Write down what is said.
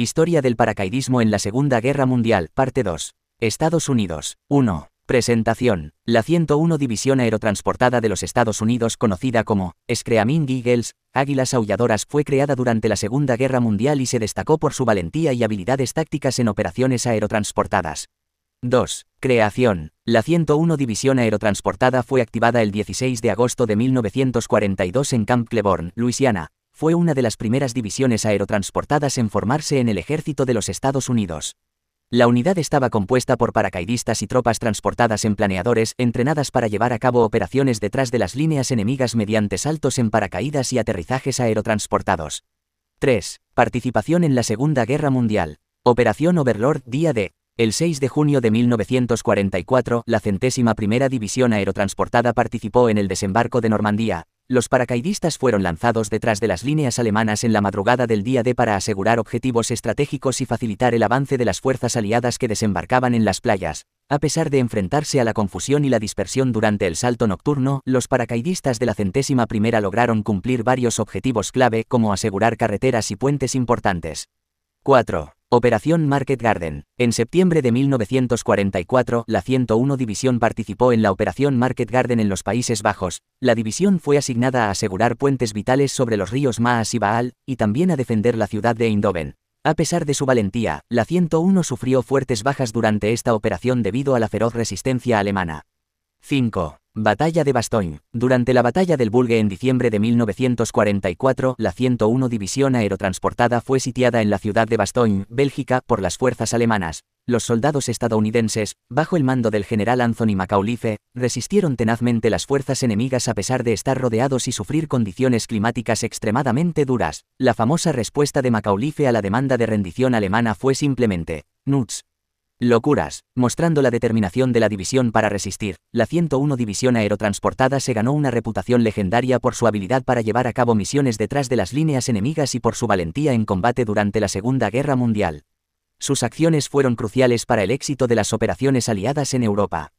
Historia del paracaidismo en la Segunda Guerra Mundial, parte 2. Estados Unidos. 1. Presentación. La 101 División Aerotransportada de los Estados Unidos, conocida como Screaming Eagles, Águilas Aulladoras, fue creada durante la Segunda Guerra Mundial y se destacó por su valentía y habilidades tácticas en operaciones aerotransportadas. 2. Creación. La 101 División Aerotransportada fue activada el 16 de agosto de 1942 en Camp Cleburne, Luisiana, fue una de las primeras divisiones aerotransportadas en formarse en el ejército de los Estados Unidos. La unidad estaba compuesta por paracaidistas y tropas transportadas en planeadores entrenadas para llevar a cabo operaciones detrás de las líneas enemigas mediante saltos en paracaídas y aterrizajes aerotransportados. 3. Participación en la Segunda Guerra Mundial. Operación Overlord Día D. El 6 de junio de 1944, la centésima primera división aerotransportada participó en el desembarco de Normandía, los paracaidistas fueron lanzados detrás de las líneas alemanas en la madrugada del día D para asegurar objetivos estratégicos y facilitar el avance de las fuerzas aliadas que desembarcaban en las playas. A pesar de enfrentarse a la confusión y la dispersión durante el salto nocturno, los paracaidistas de la centésima primera lograron cumplir varios objetivos clave como asegurar carreteras y puentes importantes. 4. Operación Market Garden. En septiembre de 1944, la 101 División participó en la Operación Market Garden en los Países Bajos. La división fue asignada a asegurar puentes vitales sobre los ríos Maas y Baal, y también a defender la ciudad de Eindhoven. A pesar de su valentía, la 101 sufrió fuertes bajas durante esta operación debido a la feroz resistencia alemana. 5. Batalla de Bastogne. Durante la batalla del Bulge en diciembre de 1944, la 101 División Aerotransportada fue sitiada en la ciudad de Bastogne, Bélgica, por las fuerzas alemanas. Los soldados estadounidenses, bajo el mando del general Anthony McAuliffe, resistieron tenazmente las fuerzas enemigas a pesar de estar rodeados y sufrir condiciones climáticas extremadamente duras. La famosa respuesta de McAuliffe a la demanda de rendición alemana fue simplemente, Nuts, Locuras, mostrando la determinación de la división para resistir, la 101 División Aerotransportada se ganó una reputación legendaria por su habilidad para llevar a cabo misiones detrás de las líneas enemigas y por su valentía en combate durante la Segunda Guerra Mundial. Sus acciones fueron cruciales para el éxito de las operaciones aliadas en Europa.